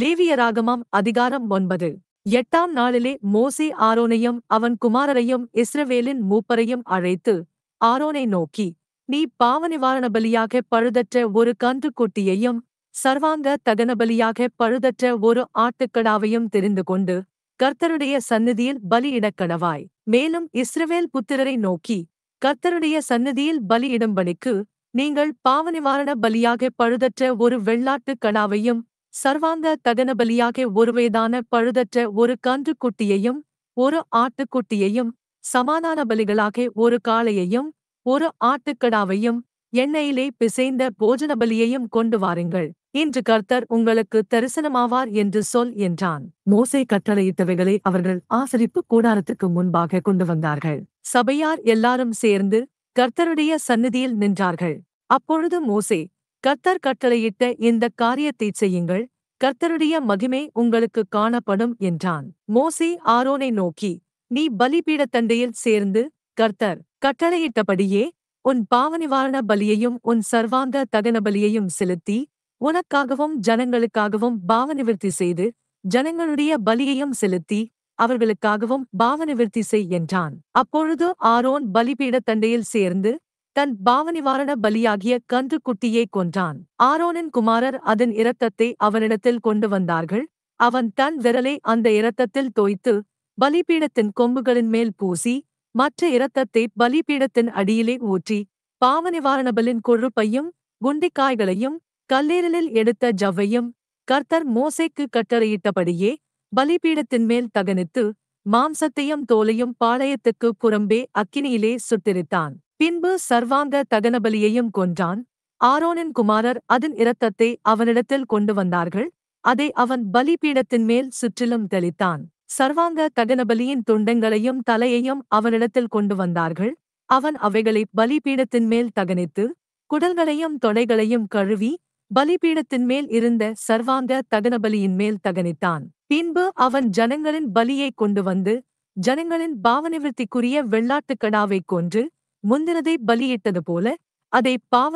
லேவியராகமம் அதிகாரம் ஒன்பது எட்டாம் நாளிலே மோசே ஆரோனையும் அவன் குமாரரையும் இஸ்ரவேலின் மூப்பரையும் அழைத்து ஆரோனை நோக்கி நீ பாவ நிவாரண பலியாக பழுதற்ற ஒரு கன்றுக்குட்டியையும் சர்வாங்க தகன பலியாக பழுதற்ற ஒரு ஆட்டுக்கடாவையும் தெரிந்து கொண்டு கர்த்தருடைய சந்நிதியில் பலியிடக்கடவாய் மேலும் இஸ்ரவேல் புத்திரரை நோக்கி கர்த்தருடைய சந்நிதியில் பலியிடும்படிக்கு நீங்கள் பாவ நிவாரண பலியாக பழுதற்ற ஒரு வெள்ளாட்டுக் கடாவையும் சர்வாந்த தகனபலியாக ஒருவேதான பழுதற்ற ஒரு கன்றுக்குட்டியையும் ஒரு ஆட்டுக்குட்டியையும் சமாதான பலிகளாக ஒரு காளையையும் ஒரு ஆட்டுக்கடாவையும் எண்ணெயிலே பிசைந்த போஜன பலியையும் கொண்டு வாருங்கள் இன்று கர்த்தர் உங்களுக்கு தரிசனமாவார் என்று சொல் என்றான் மோசை கட்டளையிட்டவைகளை அவர்கள் ஆசரிப்பு கூடாரத்துக்கு முன்பாக கொண்டு வந்தார்கள் சபையார் எல்லாரும் சேர்ந்து கர்த்தருடைய சந்நிதியில் நின்றார்கள் அப்பொழுது மோசே கர்த்தர் கட்டளையிட்ட இந்த காரியத்தை செய்யுங்கள் கர்த்தருடைய மகிமை உங்களுக்கு காணப்படும் என்றான் மோசி ஆரோனை நோக்கி நீ பலிபீடத்தண்டையில் சேர்ந்து கர்த்தர் கட்டளையிட்டபடியே உன் பாவநிவாரண பலியையும் உன் சர்வாங்க தகன பலியையும் செலுத்தி உனக்காகவும் ஜனங்களுக்காகவும் பாவநிவிற்த்தி செய்து ஜனங்களுடைய பலியையும் செலுத்தி அவர்களுக்காகவும் பாவநிவிற்த்தி செய் என்றான் அப்பொழுது ஆரோன் பலிபீடத்தண்டையில் சேர்ந்து தன் பாவனிவாரண பலியாகிய கன்று குட்டியை கொன்றான் ஆரோனின் குமாரர் அதன் இரத்தத்தை அவனிடத்தில் கொண்டு வந்தார்கள் அவன் தன் விரலை அந்த இரத்தத்தில் தோய்த்து பலிபீடத்தின் கொம்புகளின் மேல் பூசி மற்ற இரத்தத்தை பலிபீடத்தின் அடியிலே ஊற்றி பலின் கொழுப்பையும் குண்டிக்காய்களையும் கல்லீரலில் எடுத்த ஜவ்வையும் கர்த்தர் மோசைக்கு கட்டளையிட்டபடியே பலிபீடத்தின் மேல் தகனித்து மாம்சத்தையும் தோலையும் பாளையத்துக்கு புறம்பே அக்கினியிலே சுட்டிருத்தான் பின்பு சர்வாங்க தகனபலியையும் கொன்றான் ஆரோனின் குமாரர் அதன் இரத்தத்தை அவனிடத்தில் கொண்டு வந்தார்கள் அதை அவன் பலிபீடத்தின் மேல் சுற்றிலும் தெளித்தான் சர்வாங்க தகனபலியின் துண்டங்களையும் தலையையும் அவனிடத்தில் கொண்டு வந்தார்கள் அவன் அவைகளை பலிபீடத்தின் மேல் தகனித்து குடல்களையும் தொடைகளையும் கழுவி பலிபீடத்தின் மேல் இருந்த சர்வாங்க தகனபலியின் மேல் தகனித்தான் பின்பு அவன் ஜனங்களின் பலியைக் கொண்டு வந்து ஜனங்களின் பாவநிவர்த்திக்குரிய வெள்ளாட்டுக்கடாவை கொன்று முந்தினதை பலியிட்டது போல அதை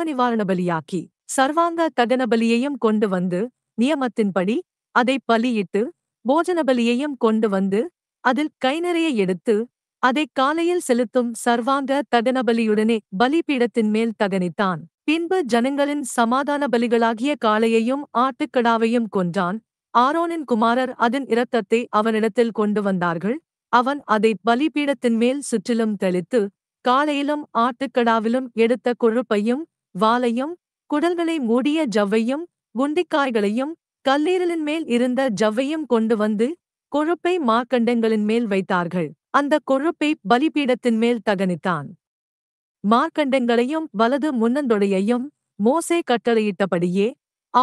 நிவாரண பலியாக்கி சர்வாங்க ககன பலியையும் கொண்டு வந்து நியமத்தின்படி அதை பலியிட்டு போஜன பலியையும் கொண்டு வந்து அதில் கை நிறைய எடுத்து அதை காலையில் செலுத்தும் சர்வாங்க தகன பலியுடனே பலிபீடத்தின் மேல் தகனித்தான் பின்பு ஜனங்களின் சமாதான பலிகளாகிய காளையையும் ஆட்டுக்கடாவையும் கொன்றான் ஆரோனின் குமாரர் அதன் இரத்தத்தை அவனிடத்தில் கொண்டு வந்தார்கள் அவன் அதை பலிபீடத்தின் மேல் சுற்றிலும் தெளித்து காலையிலும் ஆட்டுக்கடாவிலும் எடுத்த கொழுப்பையும் வாலையும் குடல்களை மூடிய ஜவ்வையும் குண்டிக்காய்களையும் கல்லீரலின் மேல் இருந்த ஜவ்வையும் கொண்டு வந்து கொழுப்பை மார்க்கண்டங்களின் மேல் வைத்தார்கள் அந்த கொழுப்பை பலிபீடத்தின் மேல் தகனித்தான் மார்க்கண்டங்களையும் வலது முன்னந்தொடையையும் மோசே கட்டளையிட்டபடியே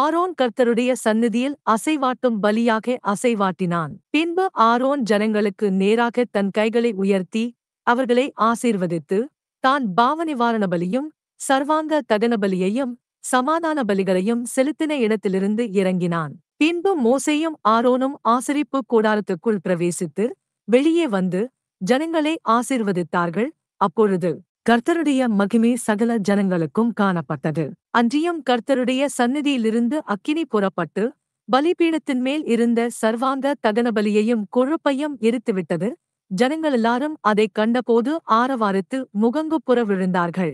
ஆரோன் கர்த்தருடைய சந்நிதியில் அசைவாட்டும் பலியாக அசைவாட்டினான் பின்பு ஆரோன் ஜனங்களுக்கு நேராக தன் கைகளை உயர்த்தி அவர்களை ஆசீர்வதித்து தான் பாவனிவாரண பலியும் சர்வாங்க தகன பலியையும் சமாதான பலிகளையும் செலுத்தின இடத்திலிருந்து இறங்கினான் பின்பு மோசையும் ஆரோனும் ஆசிரிப்பு கூடாரத்துக்குள் பிரவேசித்து வெளியே வந்து ஜனங்களை ஆசீர்வதித்தார்கள் அப்பொழுது கர்த்தருடைய மகிமை சகல ஜனங்களுக்கும் காணப்பட்டது அன்றியும் கர்த்தருடைய சந்நிதியிலிருந்து அக்கினி புறப்பட்டு பலிபீடத்தின் மேல் இருந்த சர்வாங்க தகன பலியையும் கொழுப்பையும் எரித்துவிட்டது ஜனங்களெல்லாரும் அதைக் கண்டபோது ஆரவாரித்து முகங்குப்புற விழுந்தார்கள்